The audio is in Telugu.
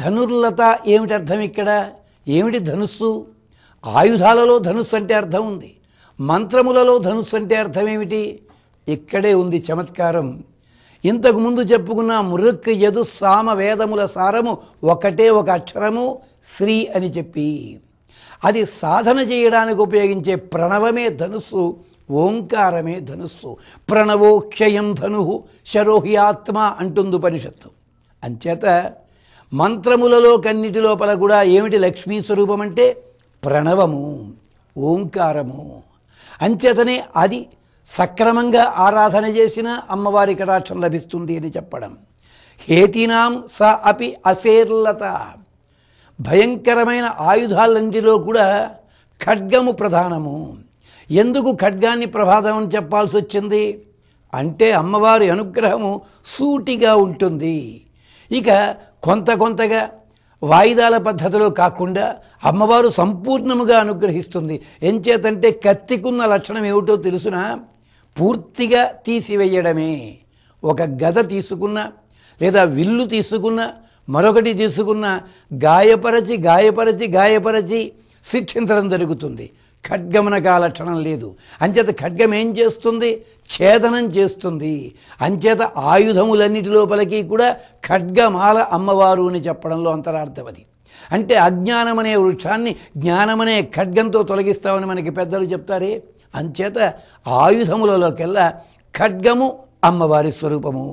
ధనుర్లత ఏమిటి అర్థం ఇక్కడ ఏమిటి ధనుస్సు ఆయుధాలలో ధనుస్సు అంటే అర్థం ఉంది మంత్రములలో ధనుస్సు అంటే అర్థం ఏమిటి ఇక్కడే ఉంది చమత్కారం ఇంతకుముందు చెప్పుకున్న మృక్ యదు సామ వేదముల సారము ఒకటే ఒక అక్షరము శ్రీ అని చెప్పి అది సాధన చేయడానికి ఉపయోగించే ప్రణవమే ధనుస్సు ఓంకారమే ధనుస్సు ప్రణవోక్షయం ధను శరోహి ఆత్మ అంటుంది ఉపనిషత్తు అంచేత మంత్రములలో కన్నిటి లోపల కూడా ఏమిటి లక్ష్మీ స్వరూపం అంటే ప్రణవము ఓంకారము అంచేతనే అది సక్రమంగా ఆరాధన చేసిన అమ్మవారి కటాక్షం లభిస్తుంది అని చెప్పడం హేతినాం స అపి అశీర్లత భయంకరమైన ఆయుధాలన్నిటిలో కూడా ఖడ్గము ప్రధానము ఎందుకు ఖడ్గాన్ని ప్రభాతం అని చెప్పాల్సి వచ్చింది అంటే అమ్మవారి అనుగ్రహము సూటిగా ఉంటుంది ఇక కొంత కొంతగా వాయిదాల పద్ధతిలో కాకుండా అమ్మవారు సంపూర్ణముగా అనుగ్రహిస్తుంది ఎంచేతంటే కత్తికున్న లక్షణం ఏమిటో తెలుసిన పూర్తిగా తీసివేయడమే ఒక గద తీసుకున్న లేదా విల్లు తీసుకున్న మరొకటి తీసుకున్న గాయపరచి గాయపరచి గాయపరచి శిక్షించడం జరుగుతుంది ఖడ్గమనగా లక్షణం లేదు అంచేత ఖడ్గం ఏం చేస్తుంది ఛేదనం చేస్తుంది అంచేత ఆయుధములన్నిటి లోపలికి కూడా ఖడ్గమాల అమ్మవారు అని చెప్పడంలో అంతరార్థం అంటే అజ్ఞానమనే వృక్షాన్ని జ్ఞానమనే ఖడ్గంతో తొలగిస్తామని మనకి పెద్దలు చెప్తారే అంచేత ఆయుధములలోకెల్లా ఖడ్గము అమ్మవారి స్వరూపము